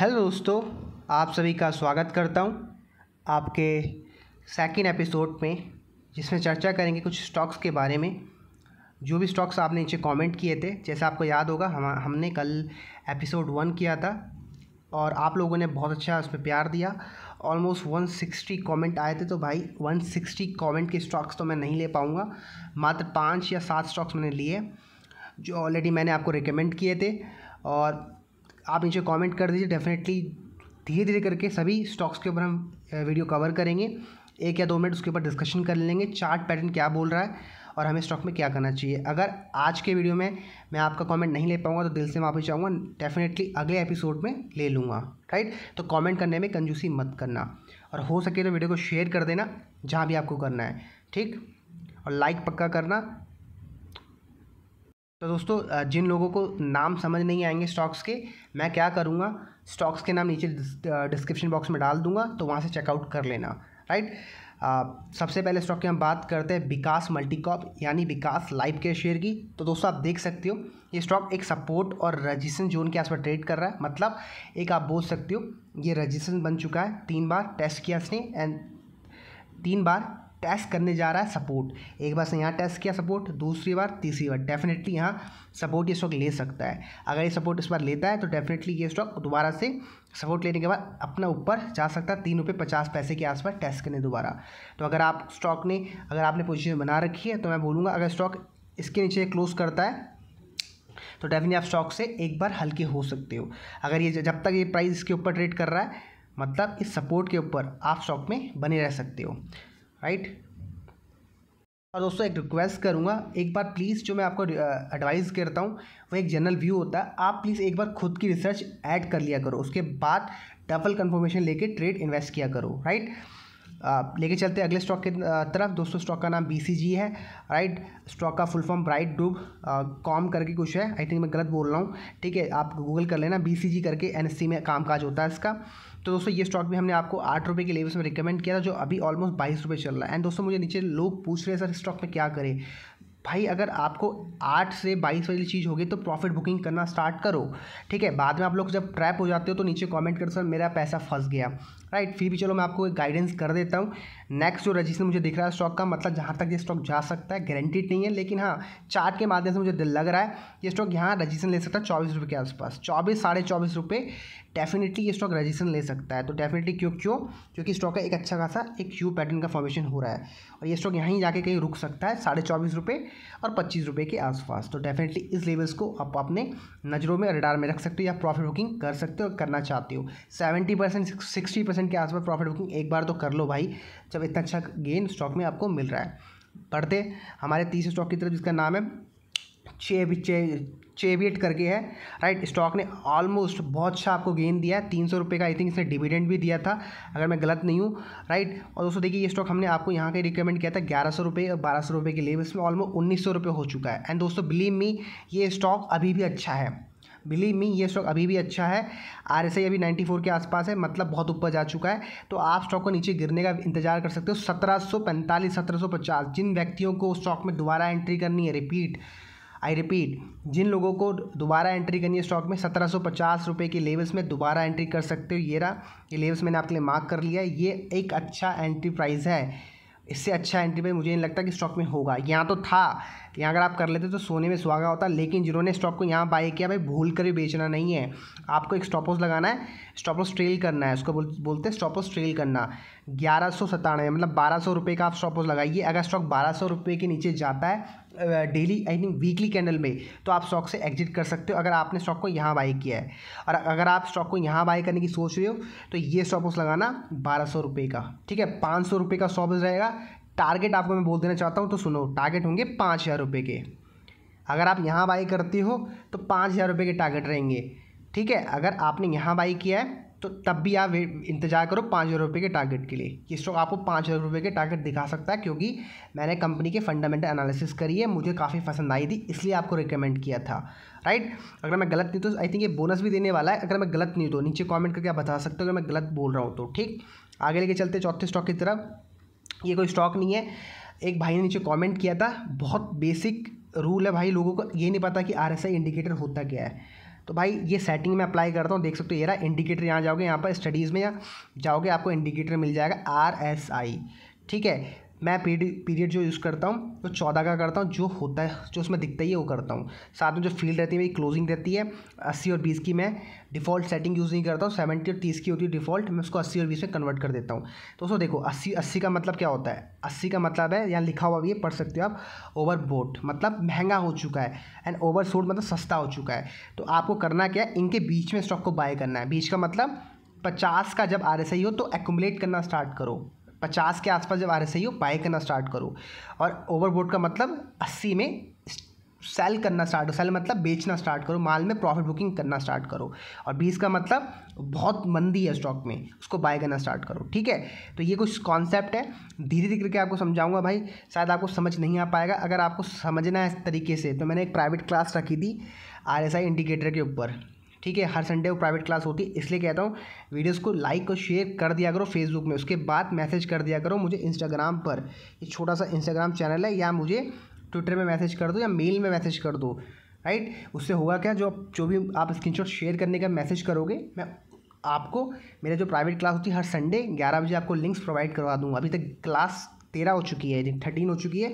hello दोस्तों आप सभी का स्वागत करता हूं आपके सेकंड एपिसोड में जिसमें चर्चा करेंगे कुछ स्टॉक्स के बारे में जो भी स्टॉक्स आपने नीचे कमेंट किए थे जैसे आपको याद होगा हम हमने कल एपिसोड वन किया था और आप लोगों ने बहुत अच्छा उस पर प्यार दिया ऑलमोस्ट वन सिक्सटी कॉमेंट आए थे तो भाई वन सिक्सटी कॉमेंट के स्टॉक्स तो मैं नहीं ले पाऊँगा मात्र पाँच या सात स्टॉक्स मैंने लिए जो ऑलरेडी मैंने आपको रिकमेंड किए थे और आप नीचे कमेंट कर दीजिए डेफिनेटली धीरे धीरे करके सभी स्टॉक्स के ऊपर हम वीडियो कवर करेंगे एक या दो मिनट उसके ऊपर डिस्कशन कर लेंगे चार्ट पैटर्न क्या बोल रहा है और हमें स्टॉक में क्या करना चाहिए अगर आज के वीडियो में मैं आपका कमेंट नहीं ले पाऊंगा तो दिल से माफी चाहूँगा डेफिनेटली अगले एपिसोड में ले लूँगा राइट तो कमेंट करने में कंजूसी मत करना और हो सके तो वीडियो को शेयर कर देना जहाँ भी आपको करना है ठीक और लाइक पक्का करना तो दोस्तों जिन लोगों को नाम समझ नहीं आएंगे स्टॉक्स के मैं क्या करूँगा स्टॉक्स के नाम नीचे डिस्क्रिप्शन बॉक्स में डाल दूंगा तो वहाँ से चेकआउट कर लेना राइट आ, सबसे पहले स्टॉक की हम बात करते हैं विकास मल्टीकॉप यानी विकास लाइफ केयर शेयर की तो दोस्तों आप देख सकते हो ये स्टॉक एक सपोर्ट और रजिस्टेंस जोन के आसपास ट्रेड कर रहा है मतलब एक आप बोल सकते हो ये रजिस्टेंस बन चुका है तीन बार टेस्ट किया इसने एंड तीन बार टेस्ट करने जा रहा है सपोर्ट एक बार से यहाँ टेस्ट किया सपोर्ट दूसरी बार तीसरी बार डेफिनेटली यहाँ सपोर्ट ये स्टॉक ले सकता है अगर ये सपोर्ट इस बार लेता है तो डेफिनेटली ये स्टॉक दोबारा से सपोर्ट लेने के बाद अपना ऊपर जा सकता है तीन रुपये पचास पैसे के आसपास टेस्ट करने दोबारा तो अगर आप स्टॉक ने अगर आपने पोजिशन बना रखी है तो मैं बोलूँगा अगर स्टॉक इसके नीचे क्लोज करता है तो डेफिनेटली आप स्टॉक से एक बार हल्के हो सकते हो अगर ये जब तक ये प्राइस इसके ऊपर ट्रेड कर रहा है मतलब इस सपोर्ट के ऊपर आप स्टॉक में बने रह सकते हो राइट और दोस्तों एक रिक्वेस्ट करूँगा एक बार प्लीज़ जो मैं आपको एडवाइस करता हूँ वो एक जनरल व्यू होता है आप प्लीज़ एक बार खुद की रिसर्च ऐड कर लिया करो उसके बाद डबल कंफर्मेशन लेके ट्रेड इन्वेस्ट किया करो राइट लेके चलते अगले स्टॉक के तरफ दोस्तों स्टॉक का नाम बी है राइट स्टॉक का फुल फॉर्म ब्राइट डूब कॉम करके कुछ है आई थिंक मैं गलत बोल रहा हूँ ठीक है आप गूगल कर लेना बी करके एन में काम होता है इसका तो दोस्तों ये स्टॉक भी हमने आपको आठ रुपये के लेवल्स में रिकमेंड किया था जो अभी ऑलमोस्ट बाईस रुपये चल रहा है एंड दोस्तों मुझे नीचे लोग पूछ रहे हैं सर स्टॉक में क्या करें भाई अगर आपको आठ से बाईस वाली चीज़ होगी तो प्रॉफिट बुकिंग करना स्टार्ट करो ठीक है बाद में आप लोग जब ट्रैप हो जाते हो तो नीचे कमेंट करो सर मेरा पैसा फंस गया राइट फिर भी चलो मैं आपको एक गाइडेंस कर देता हूँ नेक्स्ट जो रजिस्टर मुझे दिख रहा है स्टॉक का मतलब जहाँ तक ये स्टॉक जा सकता है गारंटीड नहीं है लेकिन हाँ चार्ट के माध्यम से मुझे दिल लग रहा है ये स्टॉक यहाँ रजिस्टर ले सकता है चौबीस रुपये के आसपास चौबीस साढ़े चौबीस रुपये डेफिनेटली ये स्टॉक रजिस्टर ले सकता है तो डेफिनेटली क्यों क्यों क्योंकि स्टॉक का एक अच्छा खासा एक यू पैटर्न का फॉर्मेशन हो रहा है और ये स्टॉक यहीं जाके कहीं रुक सकता है साढ़े चौबीस रुपये और पच्चीस रुपये के आसपास तो डेफिनेटली इस लेवल्स को आप अपने नज़रों में रडार में रख सकते हो या प्रॉफिट बुकिंग कर सकते हो और करना चाहते हो सेवेंटी परसेंट सिक्सटी परसेंट के आसपास प्रॉफिट बुकिंग एक बार तो कर लो भाई जब इतना अच्छा गेन स्टॉक में आपको मिल रहा है बढ़ते हमारे तीसरे स्टॉक की तरफ जिसका नाम है छः चेविएट करके है राइट स्टॉक ने ऑलमोस्ट बहुत अच्छा आपको गेन दिया है तीन सौ रुपये का आई थिंक इसने डिविडेंड भी दिया था अगर मैं गलत नहीं हूँ राइट और दोस्तों देखिए ये स्टॉक हमने आपको यहाँ के रिकमेंड किया था ग्यारह सौ रुपये और बारह सौ रुपये के लिए इसमें ऑलमोस्ट उन्नीस सौ रुपये हो चुका है एंड दोस्तों बिलीव मी ये स्टॉक अभी भी अच्छा है बिलीव मी ये स्टॉक अभी भी अच्छा है आर एस आई अभी नाइन्टी फोर के आसपास है मतलब बहुत ऊपर जा चुका है तो आप स्टॉक को नीचे गिरने का इंतजार कर सकते हो सत्रह सौ पैंतालीस सत्रह सौ पचास जिन व्यक्तियों को स्टॉक में दोबारा एंट्री करनी है रिपीट आई रिपीट जिन लोगों को दोबारा एंट्री करनी है स्टॉक में सत्रह सौ पचास रुपये के लेवल्स में दोबारा एंट्री कर सकते हो ये रहा ये लेवल्स मैंने आपके लिए मार्क कर लिया है ये एक अच्छा एंट्री प्राइस है इससे अच्छा एंट्री प्राइस मुझे नहीं लगता कि स्टॉक में होगा यहाँ तो था यहाँ अगर आप कर लेते तो सोने में सुहागा होता लेकिन जिन्होंने स्टॉक को यहाँ बाय किया भाई भूल कर भी बेचना नहीं है आपको एक स्टॉपोस लगाना है स्टॉपोज ट्रेल करना है उसको बोलते हैं स्टॉपोस ट्रेल करना ग्यारह सौ सतानवे मतलब बारह सौ रुपये का आप स्टॉप लॉस लगाइए अगर स्टॉक बारह सौ रुपये के नीचे जाता है daily I think weekly candle में तो आप स्टॉक से एग्जिट कर सकते हो अगर आपने स्टॉक को यहाँ बाई किया है और अगर आप स्टॉक को यहाँ बाई करने की सोच रहे हो तो ये स्टॉप लॉस लगाना बारह सौ रुपये का ठीक है पाँच सौ रुपये का स्टॉप लॉस रहेगा टारगेट आपको मैं बोल देना चाहता हूँ तो सुनो टारगेट होंगे पाँच हज़ार रुपये के अगर आप यहाँ बाई करते हो तो पाँच हज़ार रुपये के टारगेट रहेंगे ठीक है अगर आपने यहाँ बाई किया है तो तब भी आप इंतजार करो पाँच हज़ार रुपये के टारगेट के लिए ये स्टॉक आपको पाँच हज़ार रुपये के टारगेट दिखा सकता है क्योंकि मैंने कंपनी के फंडामेंटल एनालिसिस करी है मुझे काफ़ी पसंद आई थी इसलिए आपको रिकमेंड किया था राइट अगर मैं गलत नहीं तो आई थिंक ये बोनस भी देने वाला है अगर मैं गलत नहीं तो नीचे कॉमेंट करके आप बता सकते हो अगर मैं गलत बोल रहा हूँ तो ठीक आगे लेके चलते चौथे स्टॉक की तरफ ये कोई स्टॉक नहीं है एक भाई ने नीचे कॉमेंट किया था बहुत बेसिक रूल है भाई लोगों को ये नहीं पता कि आई इंडिकेटर होता क्या है तो भाई ये सेटिंग में अप्लाई करता हूँ देख सकते हो ये रहा इंडिकेटर यहाँ जाओगे यहाँ पर स्टडीज़ में या जाओगे आपको इंडिकेटर मिल जाएगा आर एस आई ठीक है मैं पीरियड जो यूज़ करता हूँ वो चौदह का करता हूँ जो होता है जो उसमें दिखता ही है वो करता हूँ साथ में जो फील्ड रहती है मेरी क्लोजिंग रहती है अस्सी और बीस की मैं डिफ़ॉल्ट सेटिंग यूज़ नहीं करता हूँ सेवेंटी और तीस की होती है डिफ़ॉल्ट मैं उसको अस्सी और बीस में कन्वर्ट कर देता हूँ तो उसको देखो अस्सी अस्सी का मतलब क्या होता है अस्सी का मतलब है यहाँ लिखा हुआ भी है पढ़ सकते हो आप बोट मतलब महंगा हो चुका है एंड ओवर मतलब सस्ता हो चुका है तो आपको करना क्या है इनके बीच में स्टॉक को बाय करना है बीच का मतलब पचास का जब आर हो तो एकोमलेट करना स्टार्ट करो पचास के आसपास जब आर एस आई हो बाई करना स्टार्ट करो और ओवरबोर्ड का मतलब अस्सी में सेल करना स्टार्ट करो सेल मतलब बेचना स्टार्ट करो माल में प्रॉफिट बुकिंग करना स्टार्ट करो और बीस का मतलब बहुत मंदी है स्टॉक में उसको बाय करना स्टार्ट करो ठीक है तो ये कुछ कॉन्सेप्ट है धीरे धीरे करके आपको समझाऊंगा भाई शायद आपको समझ नहीं आ पाएगा अगर आपको समझना है इस तरीके से तो मैंने एक प्राइवेट क्लास रखी थी आर इंडिकेटर के ऊपर ठीक है हर संडे वो प्राइवेट क्लास होती है इसलिए कहता हूँ वीडियोस को लाइक और शेयर कर दिया करो फेसबुक में उसके बाद मैसेज कर दिया करो मुझे इंस्टाग्राम पर ये छोटा सा इंस्टाग्राम चैनल है या मुझे ट्विटर में मैसेज कर दो या मेल में मैसेज कर दो राइट उससे होगा क्या जो जो भी आप स्क्रीन शेयर करने का मैसेज करोगे मैं आपको मेरा जो प्राइवेट क्लास होती है हर संडे ग्यारह बजे आपको लिंक्स प्रोवाइड करवा दूँगा अभी तक क्लास तेरह हो चुकी है आई थिंक थर्टीन हो चुकी है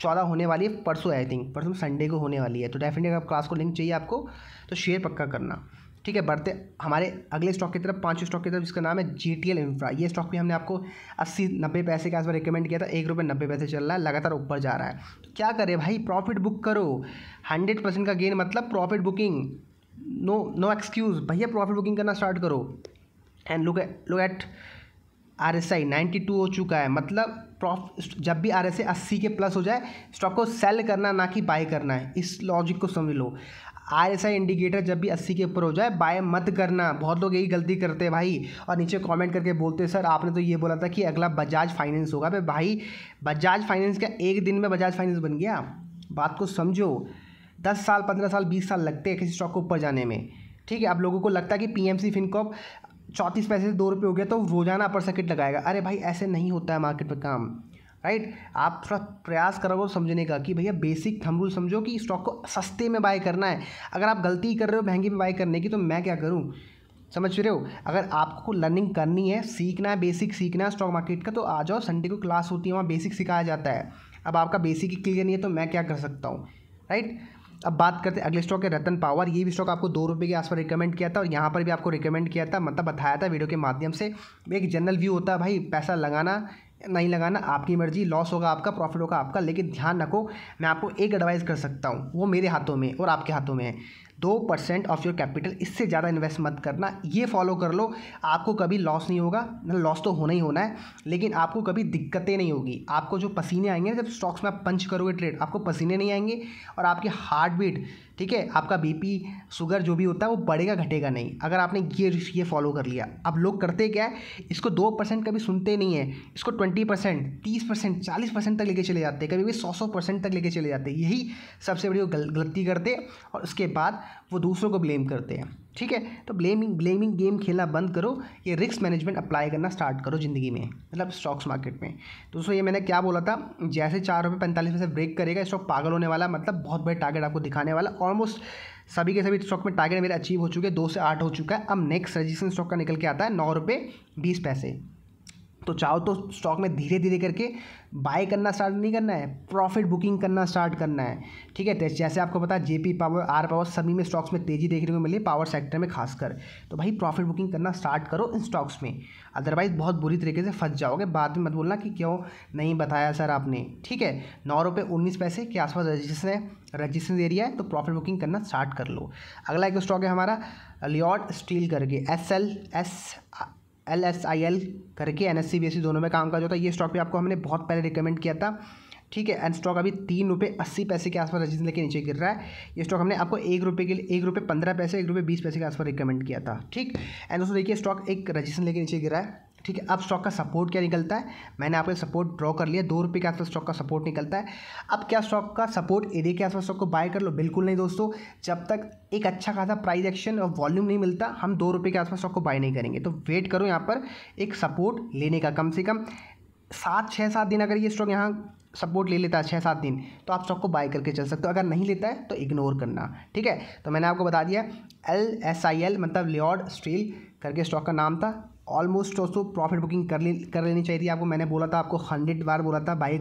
चौदह होने वाली है परसों आई थिंक परसों संडे को होने वाली है तो डेफिनेटली अगर क्लास को लिंक चाहिए आपको तो शेयर पक्का करना ठीक है बढ़ते हमारे अगले स्टॉक की तरफ पांचवें स्टॉक की तरफ जिसका नाम है जी टी एल इंफ्रा ये स्टॉक भी हमने आपको अस्सी नब्बे पैसे के आसपास रिकमेंड किया था एक रुपये नब्बे पैसे चल रहा है लगातार ऊपर जा रहा है तो क्या करें भाई प्रॉफिट बुक करो हंड्रेड परसेंट का गेन मतलब profit booking no no excuse भैया प्रॉफिट बुकिंग करना स्टार्ट करो and look look at R S I ninety two हो चुका है मतलब प्रॉफ जब भी आर एस आई अस्सी के प्लस हो जाए स्टॉक को सेल करना ना कि बाय करना है इस लॉजिक को समझ लो आर एस आई इंडिकेटर जब भी अस्सी के ऊपर हो जाए बाय मत करना बहुत लोग यही गलती करते हैं भाई और नीचे कमेंट करके बोलते हैं सर आपने तो ये बोला था कि अगला बजाज फाइनेंस होगा भाई भाई बजाज फाइनेंस का एक दिन में बजाज फाइनेंस बन गया बात को समझो दस साल पंद्रह साल बीस साल लगते हैं किसी स्टॉक को ऊपर जाने में ठीक है आप लोगों को लगता है कि पी एम सी फिनकॉप चौंतीस पैसे से दो रुपये हो गया तो रोज़ाना अपर सर्किट लगाएगा अरे भाई ऐसे नहीं होता है मार्केट में काम राइट आप थोड़ा प्रयास करोगे समझने का कि भैया बेसिक थम रूल समझो कि स्टॉक को सस्ते में बाय करना है अगर आप गलती कर रहे हो महंगे में बाय करने की तो मैं क्या करूँ समझ रहे हो अगर आपको लर्निंग करनी है सीखना है बेसिक सीखना है स्टॉक मार्केट का तो आ जाओ संडे को क्लास होती है वहाँ बेसिक सिखाया जाता है अब आपका बेसिक ही क्लियर नहीं है तो मैं क्या कर सकता हूँ राइट अब बात करते हैं अगले स्टॉक है रतन पावर ये भी स्टॉक आपको दो रुपये के आसपास रिकमेंड किया था और यहाँ पर भी आपको रिकमेंड किया था मतलब बताया था वीडियो के माध्यम से एक जनरल व्यू होता है भाई पैसा लगाना नहीं लगाना आपकी मर्जी लॉस होगा आपका प्रॉफिट होगा आपका लेकिन ध्यान रखो मैं आपको एक एडवाइस कर सकता हूँ वो मेरे हाथों में और आपके हाथों में है दो परसेंट ऑफ योर कैपिटल इससे ज़्यादा इन्वेस्ट मत करना ये फॉलो कर लो आपको कभी लॉस नहीं होगा लॉस तो होना ही होना है लेकिन आपको कभी दिक्कतें नहीं होगी आपको जो पसीने आएंगे जब स्टॉक्स में आप पंच करोगे ट्रेड आपको पसीने नहीं आएंगे और आपकी हार्ट बीट ठीक है आपका बीपी शुगर जो भी होता है वो बढ़ेगा घटेगा नहीं अगर आपने ये ये फॉलो कर लिया अब लोग करते क्या है इसको दो परसेंट कभी सुनते नहीं है इसको ट्वेंटी परसेंट तीस परसेंट चालीस परसेंट तक लेके चले जाते हैं कभी कभी सौ सौ परसेंट तक लेके चले जाते हैं यही सबसे बड़ी वो गलती करते हैं और उसके बाद वो दूसरों को ब्लेम करते हैं ठीक है तो ब्लेमिंग ब्लेमिंग गेम खेलना बंद करो ये रिस्क मैनेजमेंट अप्लाई करना स्टार्ट करो ज़िंदगी में मतलब स्टॉक्स मार्केट में तो दोस्तों ये मैंने क्या बोला था जैसे चार रुपये पैंतालीस पैसे ब्रेक करेगा स्टॉक पागल होने वाला मतलब बहुत बड़े टारगेट आपको दिखाने वाला ऑलमोस्ट सभी के सभी स्टॉक में टारगेट मेरे अचीव हो चुके हैं दो से आठ हो चुका है अब नेक्स्ट रजिस्ट्रेशन स्टॉक का निकल के आता है नौ रुपये बीस पैसे तो चाहो तो स्टॉक में धीरे धीरे करके बाय करना स्टार्ट नहीं करना है प्रॉफिट बुकिंग करना स्टार्ट करना है ठीक है जैसे आपको पता जेपी पावर आर पावर सभी में स्टॉक्स में तेजी देखने को मिली पावर सेक्टर में खासकर तो भाई प्रॉफिट बुकिंग करना स्टार्ट करो इन स्टॉक्स में अदरवाइज़ बहुत बुरी तरीके से फंस जाओगे बाद में मत बोलना कि क्यों नहीं बताया सर आपने ठीक है नौ रुपये उन्नीस पैसे के आसपास रजिस्ट्रेशन है रजिस्ट्रेशन एरिया है तो प्रॉफिट बुकिंग करना स्टार्ट कर लो अगला एक स्टॉक है हमारा लियॉर्ड स्टील करके S L S L S I L करके N S C B S C दोनों में काम काज होता है ये स्टॉक भी आपको हमने बहुत पहले रिकमेंड किया था ठीक है एंड स्टॉक अभी तीन रुपये अस्सी पैसे के आसपास रजिस्टर लेके नीचे गिर रहा है ये स्टॉक हमने आपको एक रुपये के लिए एक रुपये पंद्रह पैसे एक रुपये बीस पैसे के आसपास रिकमेंड किया था ठीक एंड दोस्तों देखिए स्टॉक एक रजिस्टर लेके नीचे गिर रहा है ठीक है अब स्टॉक का सपोर्ट क्या निकलता है मैंने आपके सपोर्ट ड्रॉ कर लिया दो रुपये के आसपास स्टॉक का सपोर्ट निकलता है अब क्या स्टॉक का सपोर्ट एरिया के आसपास स्टॉक को बाय कर लो बिल्कुल नहीं दोस्तों जब तक एक अच्छा खासा प्राइस एक्शन और वॉल्यूम नहीं मिलता हम दो रुपये के आसपास स्टॉक को बाय नहीं करेंगे तो वेट करो यहाँ पर एक सपोर्ट लेने का कम से कम सात छः सात दिन अगर ये स्टॉक यहाँ सपोर्ट ले लेता है छः सात दिन तो आप स्टॉक को बाय करके चल सकते हो अगर नहीं लेता है तो इग्नोर करना ठीक है तो मैंने आपको बता दिया एल एस आई एल मतलब लियॉर्ड स्टील करके स्टॉक का नाम था ऑलमोस्ट दोस्तों प्रॉफिट बुकिंग कर ले कर लेनी चाहिए थी आपको मैंने बोला था आपको हंड्रेड बार बोला था बाई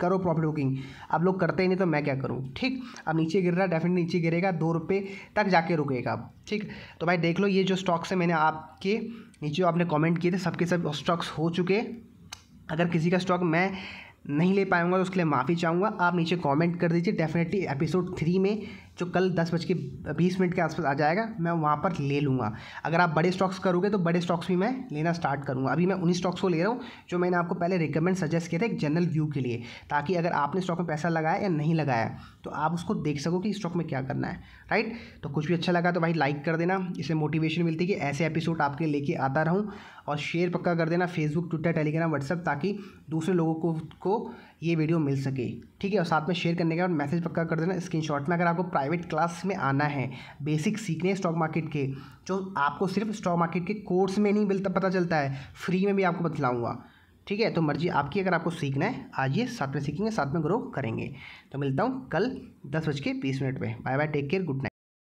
करो प्रॉफिट बुकिंग अब लोग करते ही नहीं तो मैं क्या करूँ ठीक अब नीचे गिर रहा डेफिनेटली नीचे गिरेगा दो रुपये तक जाके रुकेगा ठीक तो भाई देख लो ये जो स्टॉक्स है मैंने आपके नीचे आपने कमेंट किए थे सबके सब स्टॉक्स हो चुके अगर किसी का स्टॉक मैं नहीं ले पाऊँगा तो उसके लिए माफ़ी चाहूँगा आप नीचे कॉमेंट कर दीजिए डेफिनेटली एपिसोड थ्री में जो कल दस बज के बीस मिनट के आसपास आ जाएगा मैं वहाँ पर ले लूँगा अगर आप बड़े स्टॉक्स करोगे तो बड़े स्टॉक्स भी मैं लेना स्टार्ट करूँगा अभी मैं उन्हीं स्टॉक्स को ले रहा हूँ जो मैंने आपको पहले रिकमेंड सजेस्ट किया था एक जनरल व्यू के लिए ताकि अगर आपने स्टॉक में पैसा लगाया या नहीं लगाया तो आप उसको देख सको कि स्टॉक में क्या करना है राइट तो कुछ भी अच्छा लगा तो भाई लाइक कर देना इससे मोटिवेशन मिलती है कि ऐसे एपिसोड आपके लेके आता रहूँ और शेयर पक्का कर देना फेसबुक ट्विटर टेलीग्राम व्हाट्सअप ताकि दूसरे लोगों को को ये वीडियो मिल सके ठीक है और साथ में शेयर करने के बाद मैसेज पक्का कर देना स्क्रीनशॉट में अगर आपको प्राइवेट क्लास में आना है बेसिक सीखने स्टॉक मार्केट के जो आपको सिर्फ स्टॉक मार्केट के कोर्स में नहीं मिलता पता चलता है फ्री में भी आपको बतलाऊँगा ठीक है तो मर्जी आपकी अगर आपको सीखना है आइए साथ में सीखेंगे साथ में ग्रो करेंगे तो मिलता हूँ कल दस बज के बीस मिनट में bye bye take care good night